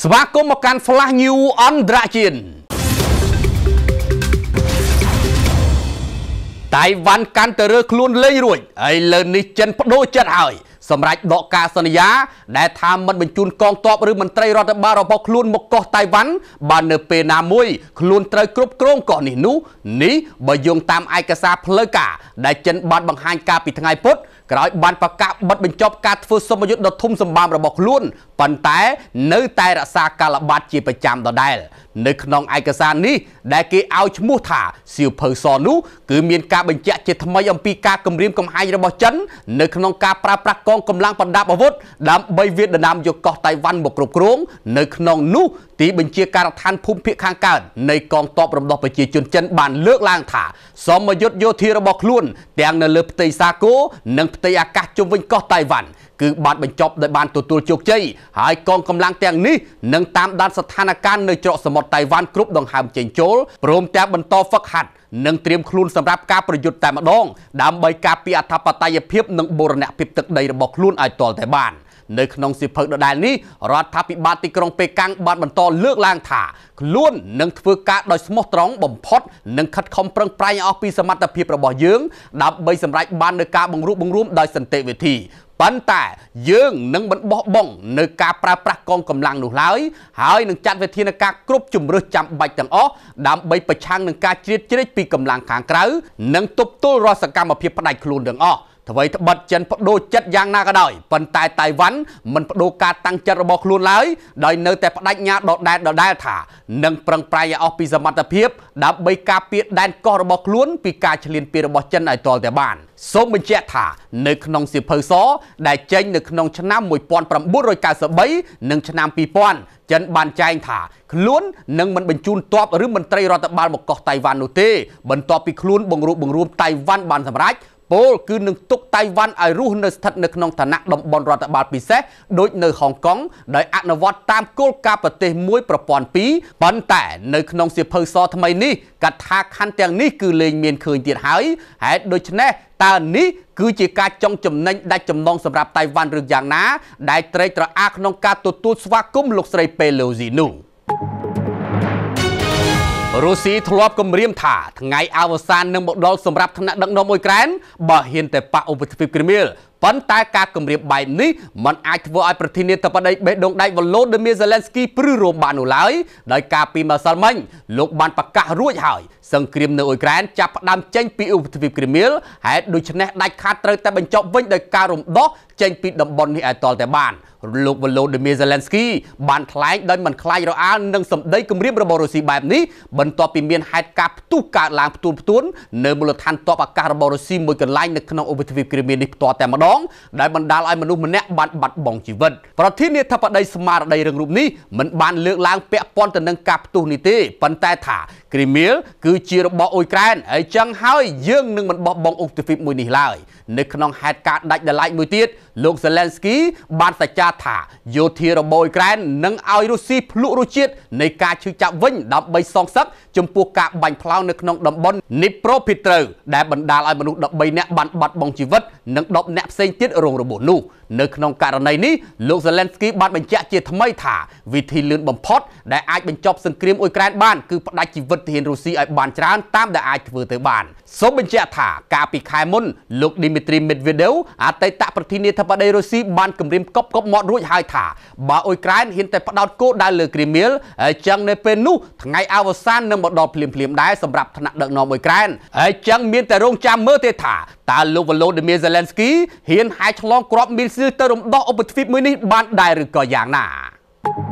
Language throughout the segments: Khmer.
ស្វាគមន៍មកកាន់ Flash New អន្តរជាតិតៃវ៉ាន់កាន់តែរើខ្លួនលែងរួចហើយលើនេះចិនបដូរចិត្តហើយ សម្រាប់ដកការសន្យា ដែលថាមិនបញ្ជូនកងទ័ពឬមន្ត្រីរដ្ឋបាលរបស់ខ្លួនមកកោះតៃវ៉ាន់បាននៅពេលណាមួយខ្លួនត្រូវគ្រប់គ្រងកោះនេះនោះនេះបើយោងតាមឯកសារផ្លូវការដែលចិនបានបង្ហាញកាលពីថ្ងៃពុធក្រោយបានប្រកាសបិទបញ្ចប់ការធ្វើសម្ពយុទ្ធដ៏ធំសម្បើមរបស់ខ្លួនប៉ុន្តែនៅតែរក្សាការល្បាតជាប្រចាំដដែល នៅក្នុងឯកសារនេះដែលគេឲ្យឈ្មោះថាសៀវភៅសនោះគឺមានការបញ្ជាក់ជាថ្មីអំពីការគម្រាមកំហែងរបស់ចិននៅក្នុងការប្រើប្រាស់កងកម្លាំងបណ្ដាប់អាវុធដើម្បីវាយដណ្ដើមយកកោះតៃវ៉ាន់មកគ្រប់គ្រងនៅក្នុងនោះទីបញ្ជាការដ្ឋានភូមិភាគខាងកើតនៃកងទ័ពរំដោះប្រជាជនចិនបានលើកឡើងថាសមយុទ្ធយោធារបស់ខ្លួនទាំងនៅលើផ្ទៃសាគរនិងផ្ទផ្ទៃអាកាសជុំវិញកោះតៃវ៉ាន់គឺបានបញ្ចប់ដោយបានទទួលជោគជ័យហើយកងកម្លាំងទាំងនេះនឹងតាមដានស្ថានភាពនៅច្រកសមុទ្រតៃវ៉ាន់គ្រប់ដង្ហើមចេញចូលព្រមទាំងបន្តហ្វឹកហាត់និងត្រៀមខ្លួនសម្រាប់ការប្រយុទ្ធតែម្ដងដើម្បីការពារអធិបតេយ្យភាពនិងបូរណភាពទឹកដីរបស់ខ្លួនឲ្យទាល់តែបាន។នៅក្នុងសិភៅដដែលនេះរដ្ឋាភិបាលទីក្រុងប៉េកាំងបានបន្តលើកឡើងថាខ្លួននឹងធ្វើការដោយស្មោះត្រង់បំផុតនិងខិតខំប្រឹងប្រែងអស់ពីសមត្ថភាពរបស់យើងដើម្បីសម្រេចបាននូវការបង្រួបបង្រួមដោយសន្តិវិធីប៉ុន្តែ យើងនឹងមិនបោះបង់នៅការប្រើប្រាស់កងកម្លាំងនោះឡើយហើយនឹងចាត់វិធានការគ្រប់ជំរើសចាំបាច់ទាំងអស់ដើម្បីប្រឆាំងនឹងការជ្រៀតជ្រែកពីកម្លាំងខាងក្រៅនិងទប់ទល់រាល់សកម្មភាពផ្ដាច់ខ្លួនទាំងអស់អ្វីត្បិតចិនបដូរចិត្តយ៉ាងណាក៏ដោយប៉ុន្តែតៃវ៉ាន់មិនបដូរការតាំងចិត្តរបស់ខ្លួនឡើយដោយនៅតែបដិញ្ញាដដែលដដែលថានឹងប្រឹងប្រែងឲ្យអស់ពីសមត្ថភាព ដើម្បីការពារដែនកោះរបស់ខ្លួនពីការឈ្លានពានរបស់ចិនឲ្យទាល់តែបាន សូមបញ្ជាក់ថានៅក្នុងសៀវភៅសដែលចេញនៅក្នុងឆ្នាំ1993និងឆ្នាំ2000ចិនបានចែងថាខ្លួននឹងមិនបញ្ជូនទ័ពឬមន្ត្រីរដ្ឋបាលមកកោះតៃវ៉ាន់នោះទេបន្ទាប់ពីខ្លួនបង្រួបបង្រួមតៃវ៉ាន់បានសម្រេចពលគឺនឹងទុកតៃវ៉ាន់ឲ្យរស់នៅស្ថិតនៅក្នុងឋានៈតំបន់រដ្ឋបាលពិសេសដូចនៅហុងកុងដោយអនុវត្តតាមគោលការណ៍ប្រទេសមួយប្រព័ន្ធពីរប៉ុន្តែនៅក្នុងសៀវភៅសថ្មីនេះកថាខណ្ឌទាំងនេះគឺលែងមានឃើញទៀតហើយហេតុដូច្នេះតើនេះគឺជាការចង់ចំណេញដាច់ចំណងសម្រាប់តៃវ៉ាន់ឬយ៉ាងណា ដែលត្រេកត្រអាលក្នុងការទទួលស្វាគមន៍លោកស្រីពេឡូស៊ីនោះ។រុស្ស៊ីធ្លាប់គម្រាមថាថ្ងៃអវសាននឹងមកដល់សម្រាប់ថ្នាក់ដឹកនាំអ៊ុយក្រែនបើហ៊ានតែប៉ះឧបទ្វីបគ្រីមៀលប៉ុន្តែការគម្រាមបែបនេះมันអាចធ្វើឲ្យប្រធានាធិបតីបេដងដែកវ៉ូឡូឌីមៀសេឡែនស្គីព្រឺរោមបាននោះឡើយដោយការពីម្សិលមិញលោកបានប្រកាសរួចហើយសង្គ្រាមនៅអ៊ុយក្រែនចាប់ផ្ដើមចេញពីឧបទ្វីបគ្រីមៀលហើយដូច្នេះដាច់ខាតត្រូវតែបញ្ចប់វិញដោយការរំដោះចេញពីតំបន់នេះឲ្យតលតែបានលោកវ៉ូឡូឌីមៀសេឡែនស្គីបានថ្លែងដោយមិនខ្លាចរអាលនឹងសម្ដីគម្រាមរបស់រុស្ស៊ីបែបនេះបន្ទាប់ពីមានហេតុការណ៍ផ្ទុះកើតឡើងផ្ទួនផ្ទួននៅមូលដ្ឋានទ័ពអាកាសរបស់រុស្ស៊ីមួយកន្លែងនៅក្នុងឧបទ្វីបគ្រីមៀលនេះផ្ទាល់តែម្ដងងដែលបណ្ដាលឲ្យមនុស្សម្នាក់បានបាត់បង់ជីវិតប្រធានាធិបតីស្មារតីរឿងរូបនេះមិនបានលើកឡើង ពាក់ព័ន្ធទៅនឹងការផ្ទុះនេះទេប៉ុន្តែថាគ្រីមៀលគឺជារបស់អ៊ុយក្រែនហើយចឹងហើយយើងនឹងមិនបោះបង់អ៊ុកទីហ្វីបមួយនេះឡើយនៅក្នុងហេតុការណ៍ដាច់ដライមួយទៀតលោកសេឡែនស្គី បានសច្ចាថាយោធារបស់អ៊ុយក្រែននឹងឲ្យរុស្ស៊ីភ្លក់រសជាតិនៃការឈឺចាប់វិញដើម្បីសងសឹកចំពោះការបាញ់ផ្លោងនៅក្នុងតំបន់នីប្រូភីត្រូដែលបណ្ដាលឲ្យមនុស្ស13នាក់បានបាត់បង់ជីវិត និង10នាក់ផ្សេងងទៀតរងរបួសនោះនៅក្នុងករណីនេះលោក Zelensky បានបញ្ជាក់ជាថ្មីថាវិធីលឿនបំផុតដែលអាចបញ្ចប់សង្គ្រាមអ៊ុយក្រែនបានគឺផ្ដាច់ជីវិតទាហានរុស្ស៊ីឲ្យបានច្រើនតាមដែលអាចធ្វើទៅបានសូមបញ្ជាក់ថាកាលពីខែមុនលោក Dmitry Medvedev អតីតប្រធានាធិបតីរុស្ស៊ីបានគម្រាមកប់កប់មាត់រួចហើយថាបើអ៊ុយក្រែនហ៊ានតែផ្ដោតគោលដៅលើគ្រីមៀលអញ្ចឹងនៅពេលនោះថ្ងៃអវសាននឹងមកដល់ភ្លាមភ្លាមដែរសម្រាប់ថ្នាក់ដឹកនាំអ៊ុយក្រែនអញ្ចឹងមានតែរងចាំមើលទេថាតើលោក Volodymyr Zelensky ហ៊ានហាយឆ្លងក្របមីលស៊ីលទៅរំដោះឧបទ្វីបមួយនេះបានដែរឬក៏យ៉ាងណា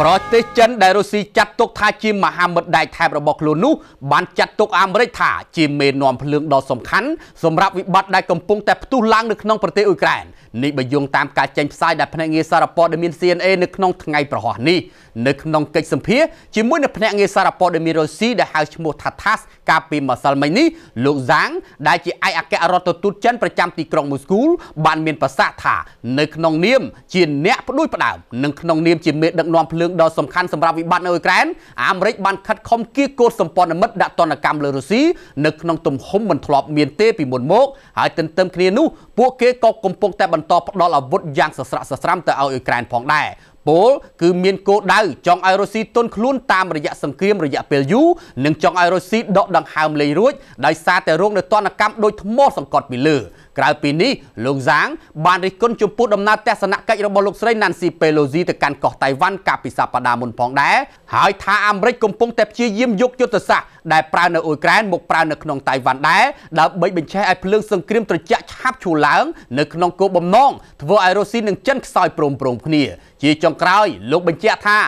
ប្រទេសចិនដែលរុស្ស៊ីចាត់ទុកថាជាមហាមិត្តដៃថែបរបស់ខ្លួននោះបានចាត់ទុកអាមេរិកថាជាមេនាំភ្លើងដ៏សំខាន់សម្រាប់វិបត្តិដែលកំពុងតែផ្ទុះឡើងនៅក្នុងប្រទេសអ៊ុយក្រែននេះបើយោងតាមការចេញផ្សាយដែលភ្នាក់ងារសារព័ត៌មាន CNN នៅក្នុងថ្ងៃប្រហ័សនេះនៅក្នុងកិច្ចសម្ភាសជាមួយនឹងភ្នាក់ងារសារព័ត៌មានរុស្ស៊ីដែលហៅឈ្មោះ Tatas កាលពីម្សិលមិញនេះលោក Zhang ដែលជាឯកអគ្គរដ្ឋទូតចិនប្រចាំទីក្រុងមូស្គូបានមានប្រសាសន៍ថានៅក្នុងនាមជាអ្នកផ្ដួចផ្ដើមនិងក្នុងនាមជាមេដឹកនាំភ្លើងរឿងដ៏សំខាន់សម្រាប់វិបត្តិនៅអ៊ុយក្រែនអាមេរិកបានខិតខំគៀកគោតសម្ព័ន្ធមិត្តដាក់ទណ្ឌកម្មលើរុស្ស៊ីនៅក្នុងទំហំមិនធ្លាប់មានទេពីមុនមកហើយ ទន្ទឹមគ្នានោះពួកគេក៏កំពុងតែបន្តផ្ដល់អាវុធយ៉ាងសស្រាក់សស្រាំទៅឲ្យអ៊ុយក្រែនផងដែរពលគឺមានគោលដៅចង់ឲ្យរុស្ស៊ីទន់ខ្លួនតាមរយៈសង្គ្រាមរយៈពេលយូរនិងចង់ឲ្យរុស្ស៊ីដកដង្ហើមលេងរួចដោយសារតែរងនៅទណ្ឌកម្មដោយថ្មសង្កត់ពីលើ។ក្រៅពីនេះលោកហ្សាង បានរិះគន់ចំពោះដំណើរទស្សនកិច្ចរបស់លោកស្រី Nancy Pelosi ទៅកាន់កោះតៃវ៉ាន់កាលពីសប្តាហ៍មុនផងដែរហើយថាអាមេរិកកំពុងតែព្យាយាមយកយុទ្ធសាស្ត្រដែលប្រើនៅអ៊ុយក្រែនមកប្រើនៅក្នុងតៃវ៉ាន់ដែរដើម្បីបញ្ឆេះឲ្យភ្លើងសង្គ្រាមត្រជាក់ឆាប់ឈូសឡើង នៅក្នុងគោលបំណងធ្វើឲ្យរុស្ស៊ីនិងចិនខ្សោយព្រមព្រៀងគ្នាជាចុងក្រោយលោកបញ្ជាក់ថា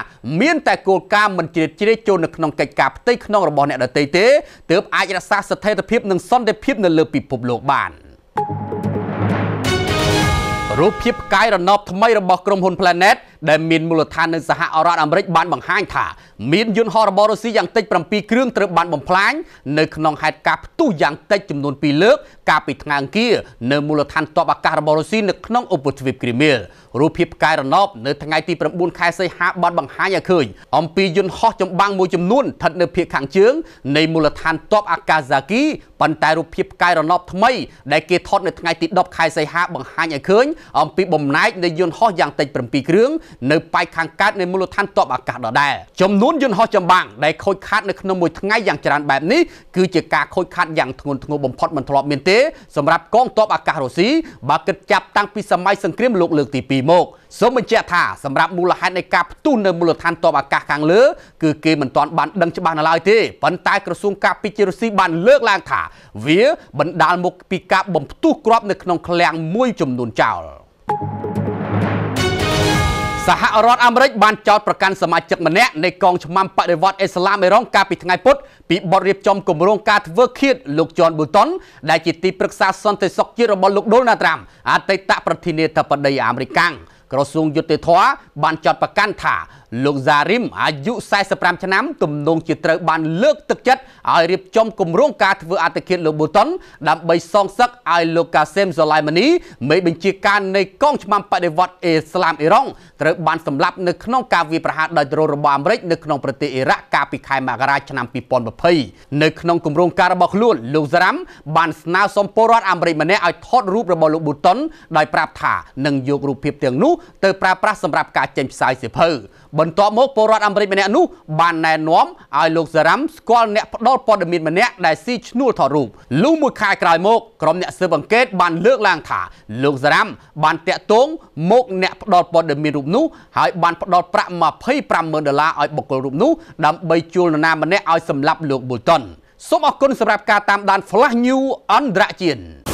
មានតែគោលការណ៍មិនជ្រៀតជ្រែកចូលនៅក្នុងកិច្ចការផ្ទៃក្នុងរបស់អ្នកដទៃទេទើបអាចរក្សាស្ថិរភាពនិងសន្តិភាពនៅលើពិភពលោកបាន។រូបភាពផ្កាយរណបថ្មីរបស់ក្រុមហ៊ុន Planet ដែលមានមូលដ្ឋាននៅសហរដ្ឋអាមេរិកបានបង្ហាញថាមានយន្តហោះរបស់រុស្ស៊ីយ៉ាងតិច7គ្រឿងត្រូវបានបំផ្លាញនៅក្នុងហេតុការណ៍ផ្ទុះយ៉ាងតិចចំនួន2លើកកាលពីថ្ងៃអង្គារនៅមូលដ្ឋានទ័ពអាកាសរបស់រុស្ស៊ីនៅក្នុងឧបទ្វីបគ្រីមៀលរូបភាពផ្កាយរណបនៅថ្ងៃទី9ខែសីហាបានបង្ហាញឲ្យឃើញអំពីយន្តហោះចម្បាំងមួយចំនួនស្ថិតនៅភាគខាងជើងនៃមូលដ្ឋានទ័ពអាកាសាគីប៉ុន្តែរូបភាពផ្កាយរណបថ្មីដែលគេថតនៅថ្ងៃទី10ខែសីហា បង្ហាញឲ្យឃើញអំពីបំណែកនៃយន្តហោះយ៉ាងតិច7គ្រឿងនៅប៉ែកខាងកើតនៃមូលដ្ឋានទ័ពអាកាសដដែលចំនួនយន្តហោះចម្បាំងដែលខូចខាតនៅក្នុងមួយថ្ងៃយ៉ាងច្រើនបែបនេះគឺជាការខូចខាតយ៉ាងធ្ងន់ធ្ងរបំផុតមិនធ្លាប់មានទេសម្រាប់កងទ័ពអាកាសរុស្ស៊ីបើគិតចាប់តាំងពីសម័យសង្គ្រាមលោកលើកទី2មកសូមបញ្ជាក់ថាសម្រាប់មូលហេតុនៃការផ្ទុះនៅមូលដ្ឋានទ័ពអាកាសខាងលើគឺគេមិនទាន់បានដឹងច្បាស់នៅឡើយទេប៉ុន្តែក្រសួងការពារជាតិរុស្ស៊ីបានលើកឡើងថា វាបណ្ដាលមកពីការបំផ្ទុះគ្រាប់នៅក្នុងឃ្លាំងមួយចំនួនចោល thank you សហរដ្ឋអាមេរិកបានចោទប្រកាន់សមាជិកម្នាក់នៃកងឆ្មាំបដិវត្តអ៊ីស្លាមអ៊ីរ៉ង់កាលពីថ្ងៃពុធពីបទរៀបចំគម្រោងការធ្វើឃាតលោកជន់ប៊ូតុនដែលជាទីប្រឹក្សាសន្តិសុខជាតិរបស់លោកដូណាល់ត្រាំអតីតប្រធានាធិបតីអាមេរិកកាំង។ក្រសួងយុតិធម៌បានចាត់ប្រកាសថាលោកហ្សារីមអាយុ45ឆ្នាំទំនងជាត្រូវ បានលើកទឹកចិត្តឲ្យរៀបចំគម្រោងការធ្វើអត្តឃាតលោកប៊ូតុន ដើម្បីសងសឹកឲ្យលោកកាសេមសូឡៃម៉ានីមេបញ្ជាការនៃកងច្បាំបដិវត្តអ៊ីស្លាមអ៊ីរ៉ង់ត្រូវបានសម្លាប់នៅក្នុងការវាយប្រហារដោយដ្រូនរបស់អាមេរិកនៅក្នុងប្រទេសអ៊ីរ៉ាក់កាលពីខែមករាឆ្នាំ2020នៅក្នុងគម្រោងការរបស់ខ្លួនលោកហ្សារីមបានស្នើសុំពលរដ្ឋអាមេរិកម្នាក់ឲ្យថតរូបរបស់លោកប៊ូតុនដោយប្រាប់ថានឹងយករូបភាពទាំងនោះទៅប្រើប្រាស់សម្រាប់ការចេញផ្សាយសៀវភៅបន្ទាប់មកពលរដ្ឋអាមេរិកម្នាក់នោះបានណែនាំឲ្យលោកសារ៉ាំស្គាល់អ្នកផ្ដល់ព័ត៌មានម្នាក់ដែលស៊ីឈ្នួលថតរូបលុះមួយខែក្រោយមកក្រុមអ្នកស៊ើបអង្កេតបានលើកឡើងថាលោកសារ៉ាំបានតាក់ទងមកអ្នកផ្ដល់ព័ត៌មានរូបនោះហើយបានផ្ដល់ប្រាក់250000ដុល្លារឲ្យបុគ្គលរូបនោះដើម្បីជួលនរណាម្នាក់ឲ្យសម្លាប់លោកប៊ូលតុនសូមអរគុណសម្រាប់ការតាមដាន Flash News អន្តរជាតិ